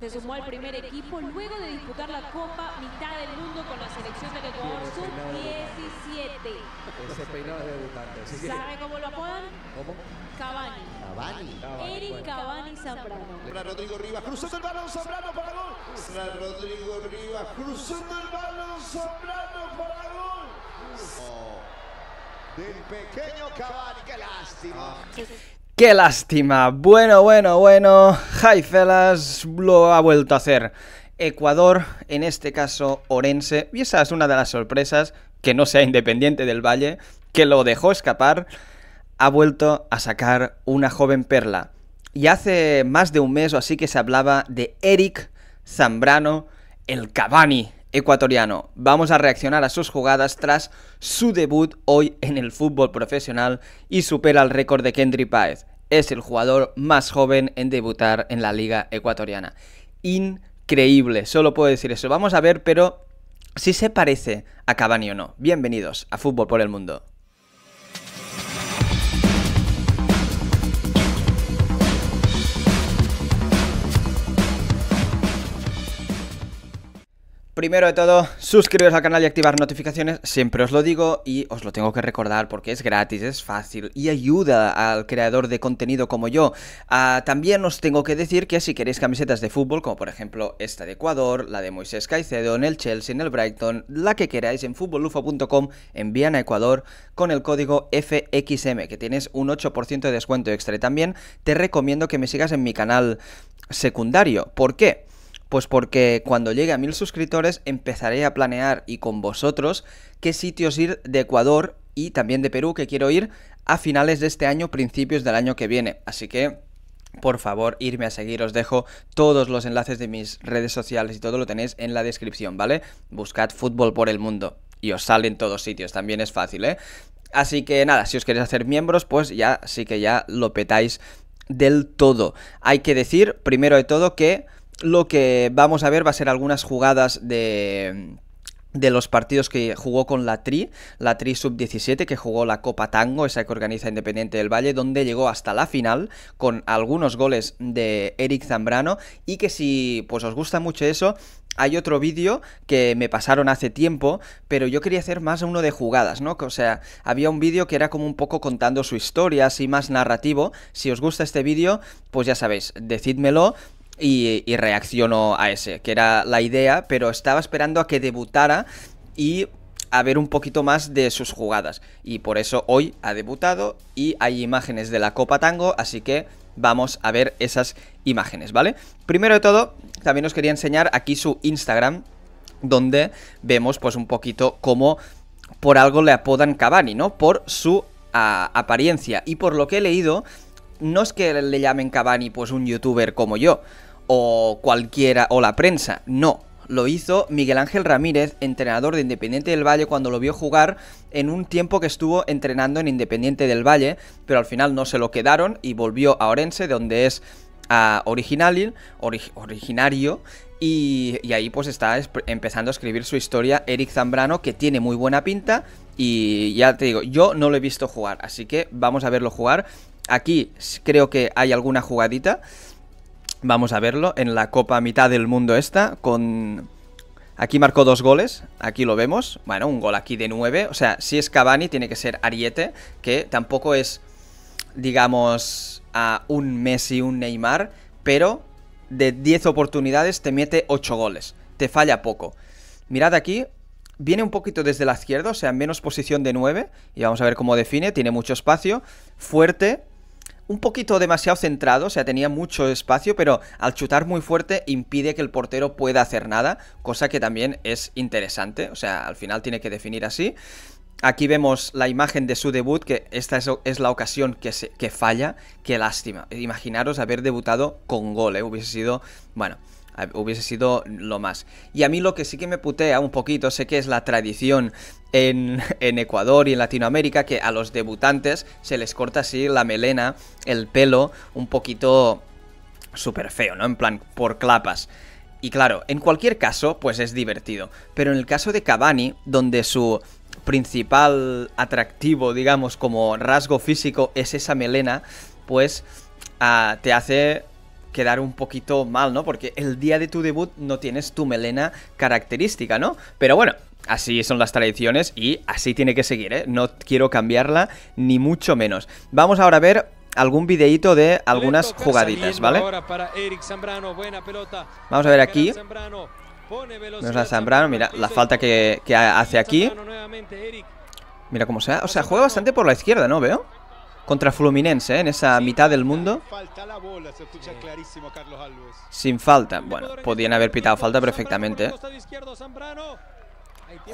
Se sumó al primer equipo luego de disputar la Copa Mitad del Mundo con la selección de Ecuador Sub-17. Ese peinado ¿Sabe cómo lo apodan? ¿Cómo? Cavani. Cavani. Eric Cavani Zambrano. Rodrigo Rivas, cruzando el balón Zambrano para gol. Rodrigo Rivas, cruzando el balón Zambrano para gol. Oh. Del pequeño Cavani, qué lástima. Ah. Qué lástima. Bueno, bueno, bueno. Hi fellas, lo ha vuelto a hacer. Ecuador, en este caso Orense, y esa es una de las sorpresas, que no sea Independiente del Valle, que lo dejó escapar, ha vuelto a sacar una joven perla. Y hace más de un mes o así que se hablaba de Eric Zambrano, el cabani ecuatoriano. Vamos a reaccionar a sus jugadas tras su debut hoy en el fútbol profesional y supera el récord de Kendry Páez. Es el jugador más joven en debutar en la liga ecuatoriana. Increíble, solo puedo decir eso. Vamos a ver, pero si se parece a Cavani o no. Bienvenidos a Fútbol por el Mundo. Primero de todo, suscribiros al canal y activar notificaciones, siempre os lo digo y os lo tengo que recordar porque es gratis, es fácil y ayuda al creador de contenido como yo. Ah, también os tengo que decir que si queréis camisetas de fútbol, como por ejemplo esta de Ecuador, la de Moisés Caicedo, en el Chelsea, en el Brighton, la que queráis en futbolufo.com, envían a Ecuador con el código FXM, que tienes un 8% de descuento extra. Y también te recomiendo que me sigas en mi canal secundario. ¿Por qué? Pues porque cuando llegue a mil suscriptores empezaré a planear y con vosotros qué sitios ir de Ecuador y también de Perú que quiero ir a finales de este año, principios del año que viene. Así que por favor, irme a seguir. Os dejo todos los enlaces de mis redes sociales y todo lo tenéis en la descripción, ¿vale? Buscad fútbol por el mundo y os sale en todos sitios, también es fácil, ¿eh? Así que nada, si os queréis hacer miembros, pues ya sí que ya lo petáis del todo. Hay que decir, primero de todo, que lo que vamos a ver va a ser algunas jugadas de de los partidos que jugó con la Tri, la Tri Sub-17, que jugó la Copa Tango, esa que organiza Independiente del Valle, donde llegó hasta la final con algunos goles de Eric Zambrano y que si pues os gusta mucho eso, hay otro vídeo que me pasaron hace tiempo, pero yo quería hacer más uno de jugadas, ¿no? O sea, había un vídeo que era como un poco contando su historia, así más narrativo. Si os gusta este vídeo, pues ya sabéis, decídmelo y, y reaccionó a ese, que era la idea, pero estaba esperando a que debutara y a ver un poquito más de sus jugadas. Y por eso hoy ha debutado y hay imágenes de la Copa Tango, así que vamos a ver esas imágenes, ¿vale? Primero de todo, también os quería enseñar aquí su Instagram, donde vemos pues un poquito cómo por algo le apodan Cabani, ¿no? Por su ah, apariencia. Y por lo que he leído, no es que le llamen Cavani pues un youtuber como yo, o cualquiera, o la prensa, no. Lo hizo Miguel Ángel Ramírez, entrenador de Independiente del Valle, cuando lo vio jugar en un tiempo que estuvo entrenando en Independiente del Valle, pero al final no se lo quedaron y volvió a Orense, donde es a ah, original, originario, y, y, ahí pues está empezando a escribir su historia Eric Zambrano, que tiene muy buena pinta. Y ya te digo, yo no lo he visto jugar, así que vamos a verlo jugar. Aquí creo que hay alguna jugadita. Vamos a verlo. En la Copa Mitad del Mundo esta, con... Aquí marcó dos goles, aquí lo vemos. Bueno, un gol aquí de nueve. O sea, si es Cavani, tiene que ser Ariete, que tampoco es, digamos, a un Messi, un Neymar, pero de 10 oportunidades te mete ocho goles. Te falla poco. Mirad aquí, viene un poquito desde la izquierda, o sea, menos posición de 9. Y vamos a ver cómo define, tiene mucho espacio. Fuerte, un poquito demasiado centrado, o sea, tenía mucho espacio, pero al chutar muy fuerte impide que el portero pueda hacer nada, cosa que también es interesante, o sea, al final tiene que definir así. Aquí vemos la imagen de su debut, que esta es, la ocasión que, se, que falla, qué lástima. Imaginaros haber debutado con gol, ¿eh? hubiese sido, bueno, hubiese sido lo más. Y a mí lo que sí que me putea un poquito, sé que es la tradición en, Ecuador y en Latinoamérica, que a los debutantes se les corta así la melena, el pelo, un poquito súper feo, ¿no? En plan, por clapas. Y claro, en cualquier caso, pues es divertido. Pero en el caso de Cavani, donde su principal atractivo, digamos, como rasgo físico es esa melena, pues ah, te hace quedar un poquito mal, ¿no? Porque el día de tu debut no tienes tu melena característica, ¿no? Pero bueno, Así son las tradiciones y así tiene que seguir, ¿eh? No quiero cambiarla ni mucho menos. Vamos ahora a ver algún videíto de algunas jugaditas, ¿vale? Vamos a ver aquí. mira la falta que, hace aquí. Mira cómo sea. O sea, juega bastante por la izquierda, ¿no? Veo contra Fluminense, ¿eh? en esa mitad del mundo. Sin falta. Bueno, podían haber pitado falta perfectamente. ¿eh?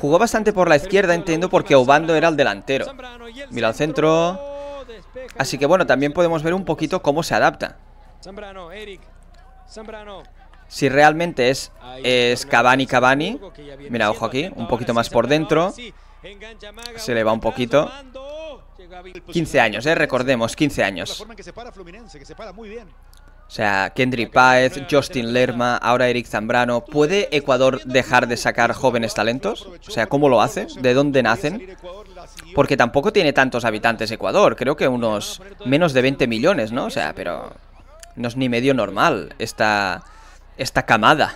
Jugó bastante por la izquierda, entiendo, porque Obando era el delantero. Mira al centro. Así que bueno, también podemos ver un poquito cómo se adapta. Si realmente es, es Cavani Cavani. Mira, ojo aquí, un poquito más por dentro. Se le va un poquito. 15 años, eh, recordemos, 15 años. O sea, Kendry Páez, Justin Lerma, ahora Eric Zambrano. ¿Puede Ecuador dejar de sacar jóvenes talentos? O sea, ¿cómo lo hace? ¿De dónde nacen? Porque tampoco tiene tantos habitantes Ecuador, creo que unos menos de 20 millones, ¿no? O sea, pero no es ni medio normal esta, esta camada.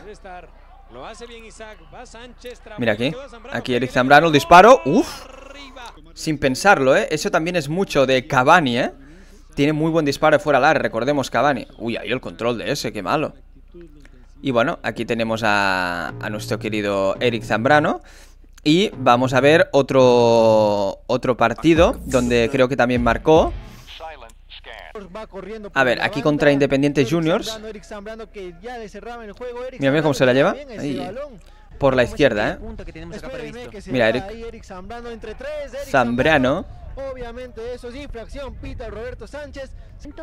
Mira aquí. Aquí Eric Zambrano. el Disparo. Uff, Sin pensarlo, ¿eh? Eso también es mucho de Cavani, ¿eh? Tiene muy buen disparo fuera al área. Recordemos Cavani. Uy, ahí el control de ese. Qué malo. Y bueno, aquí tenemos a, nuestro querido Eric Zambrano. Y vamos a ver otro, otro partido donde creo que también marcó. A ver, aquí contra Independiente Juniors. Mira, mira cómo se la lleva. Por la izquierda, ¿eh? Mira, Eric. Zambrano. Obviamente eso sí, infracción, pita Roberto Sánchez.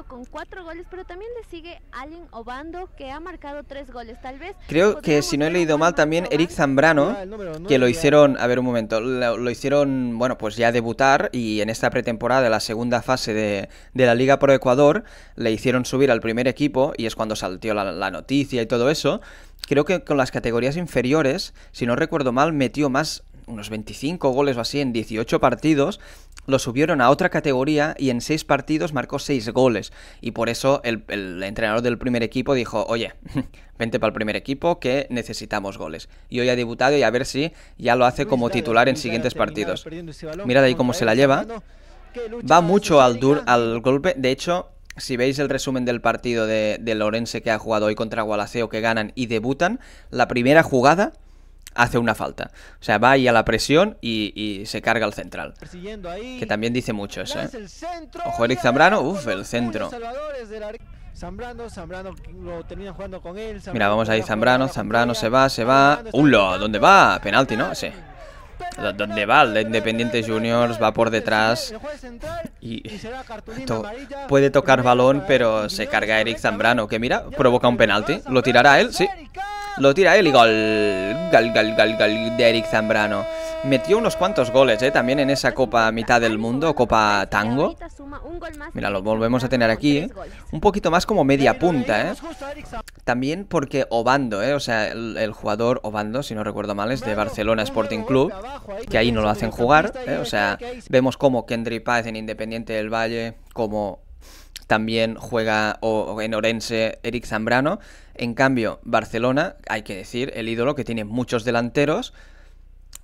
Con cuatro goles, pero también le sigue alguien, Obando, que ha marcado tres goles, tal vez. Creo que si no he leído mal también Eric Zambrano, ah, que lo hicieron, a ver un momento, lo, hicieron, bueno, pues ya debutar y en esta pretemporada, la segunda fase de, la Liga Pro Ecuador, le hicieron subir al primer equipo y es cuando saltió la noticia y todo eso creo que con las categorías inferiores, si no recuerdo mal, metió más unos 25 goles o así en 18 partidos, lo subieron a otra categoría y en 6 partidos marcó 6 goles. Y por eso el, entrenador del primer equipo dijo, oye, vente para el primer equipo que necesitamos goles. Y hoy ha debutado y a ver si ya lo hace como titular en siguientes partidos. Mirad ahí cómo se la lleva. Va mucho al, duro al golpe. De hecho, si veis el resumen del partido de, de Lorense que ha jugado hoy contra Gualaceo, que ganan y debutan, la primera jugada hace una falta. O sea, va ahí a la presión y, se carga al central. Que también dice mucho eso, ¿eh? Ojo, Eric Zambrano. Uf, el centro. Mira, vamos ahí, Zambrano, Zambrano se va, se va. ¡Ulo! ¿Dónde va? Penalti, ¿no? Sí. ¿Dónde va? El de Independiente Juniors va por detrás y puede tocar balón, pero se carga Eric Zambrano, que mira, provoca un penalti. ¿Lo tirará él? Sí. Lo tira él y gol. gal gal gal, de Eric Zambrano. Metió unos cuantos goles, ¿eh? También en esa Copa Mitad del Mundo, Copa Tango. Mira, lo volvemos a tener aquí, eh. Un poquito más como media punta, ¿eh? También porque Obando, ¿eh? O sea, el, jugador Obando, si no recuerdo mal, es de Barcelona Sporting Club, que ahí no lo hacen jugar, ¿eh? O sea, vemos como Kendry Paz en Independiente del Valle, como también juega o, en Orense Eric Zambrano. En cambio, Barcelona, hay que decir, el ídolo que tiene muchos delanteros,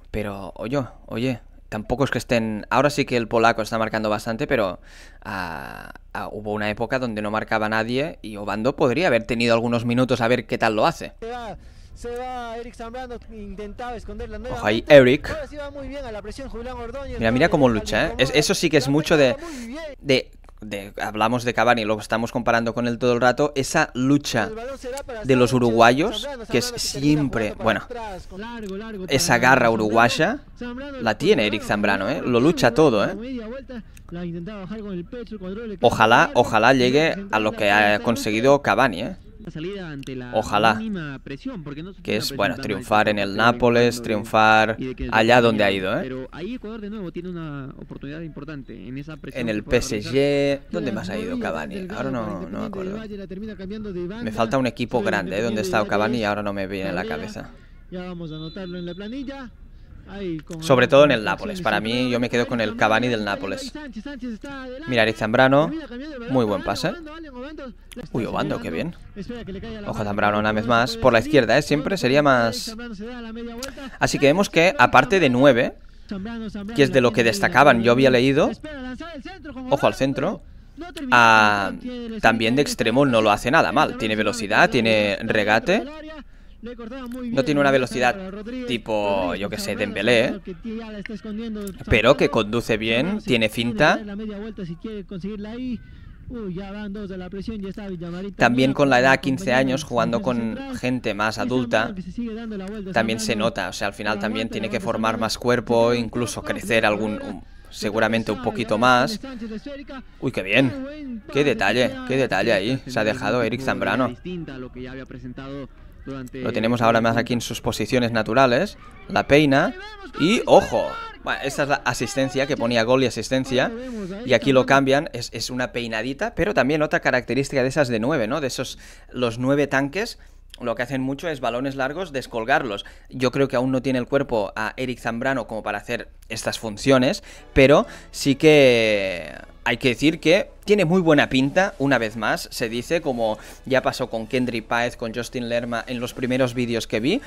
pero oye, oye, tampoco es que estén. Ahora sí que el polaco está marcando bastante, pero ah, ah, hubo una época donde no marcaba nadie y Obando podría haber tenido algunos minutos a ver qué tal lo hace. Eric Zambrano, intentaba Ojo ahí, Eric. mira, mira cómo lucha, ¿eh? eso sí que es mucho de hablamos de Cavani, lo estamos comparando con él todo el rato, esa lucha de los uruguayos, que es siempre, bueno, esa garra uruguaya, la tiene Eric Zambrano, ¿eh? lo lucha todo. ¿eh? Ojalá, ojalá llegue a lo que ha conseguido Cavani. ¿eh? Ojalá, que es bueno triunfar en el Nápoles, triunfar allá donde ha ido, ¿eh? en esa presión. En el PSG, ¿dónde más ha ido Cavani? Ahora no, no me acuerdo. Me falta un equipo grande, ¿eh? ¿Dónde está Cavani? Ahora no me viene a la cabeza. Ya vamos a anotarlo en la planilla. Sobre todo en el Nápoles. Para mí, yo me quedo con el Cavani del Nápoles. Mirar Zambrano. Muy buen pase. Uy, Obando, qué bien. Ojo Zambrano una vez más. Por la izquierda, ¿eh? Siempre sería más... Así que vemos que, aparte de 9, que es de lo que destacaban, yo había leído... Ojo al centro. Ah, también de extremo no lo hace nada mal. Tiene velocidad, tiene regate no tiene una velocidad tipo, yo que sé, Dembélé, ¿eh? pero que conduce bien, tiene finta. También con la edad 15 años, jugando con gente más adulta, también se nota. O sea, al final también tiene que formar más cuerpo, incluso crecer algún, seguramente un poquito más. Uy, qué bien. Qué detalle, qué detalle ahí. Se ha dejado Eric Zambrano. Lo tenemos ahora más aquí en sus posiciones naturales. La peina. Y ¡ojo! esta es la asistencia, que ponía gol y asistencia. Y aquí lo cambian, es, una peinadita, pero también otra característica de esas de 9, ¿no? De esos, los 9 tanques, lo que hacen mucho es balones largos, descolgarlos. Yo creo que aún no tiene el cuerpo a Eric Zambrano como para hacer estas funciones, pero sí que hay que decir que tiene muy buena pinta, una vez más, se dice, como ya pasó con Kendry Paez, con Justin Lerma en los primeros vídeos que vi.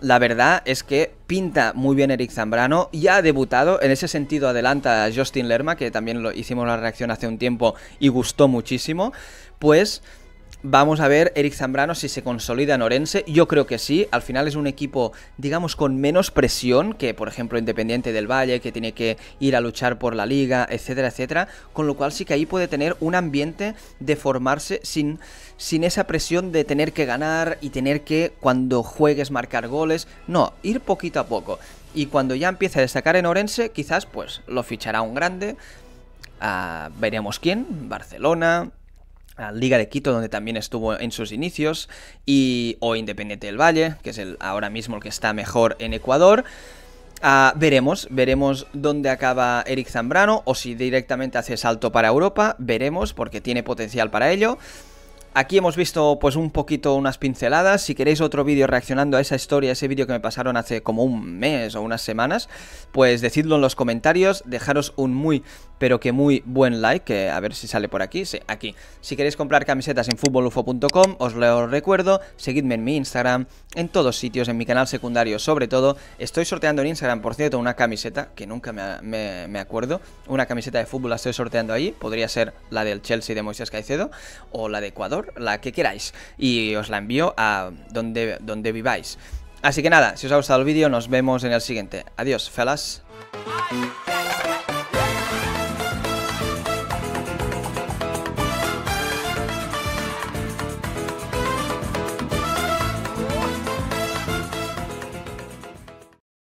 La verdad es que pinta muy bien Eric Zambrano, ya ha debutado, en ese sentido adelanta a Justin Lerma, que también lo hicimos la reacción hace un tiempo y gustó muchísimo, pues Vamos a ver Eric Zambrano si se consolida en Orense. Yo creo que sí. Al final es un equipo, digamos, con menos presión que, por ejemplo, Independiente del Valle, que tiene que ir a luchar por la liga, etcétera, etcétera. Con lo cual sí que ahí puede tener un ambiente de formarse sin, sin esa presión de tener que ganar y tener que, cuando juegues, marcar goles. No, ir poquito a poco. Y cuando ya empiece a destacar en Orense, quizás pues lo fichará un grande. Ah, veremos quién, Barcelona, Liga de Quito, donde también estuvo en sus inicios, y, o Independiente del Valle, que es el, ahora mismo el que está mejor en Ecuador. Ah, veremos, veremos dónde acaba Eric Zambrano o si directamente hace salto para Europa, veremos porque tiene potencial para ello. Aquí hemos visto pues un poquito unas pinceladas, si queréis otro vídeo reaccionando a esa historia, a ese vídeo que me pasaron hace como un mes o unas semanas, pues decidlo en los comentarios, dejaros un muy pero que muy buen like, a ver si sale por aquí, sí, aquí. Si queréis comprar camisetas en futbolufo.com, os lo recuerdo, seguidme en mi Instagram, en todos sitios, en mi canal secundario sobre todo. Estoy sorteando en Instagram, por cierto, una camiseta, que nunca me, acuerdo, una camiseta de fútbol la estoy sorteando ahí, podría ser la del Chelsea de Moisés Caicedo, o la de Ecuador, la que queráis, y os la envío a donde, donde viváis. Así que nada, si os ha gustado el vídeo, nos vemos en el siguiente. Adiós, fellas.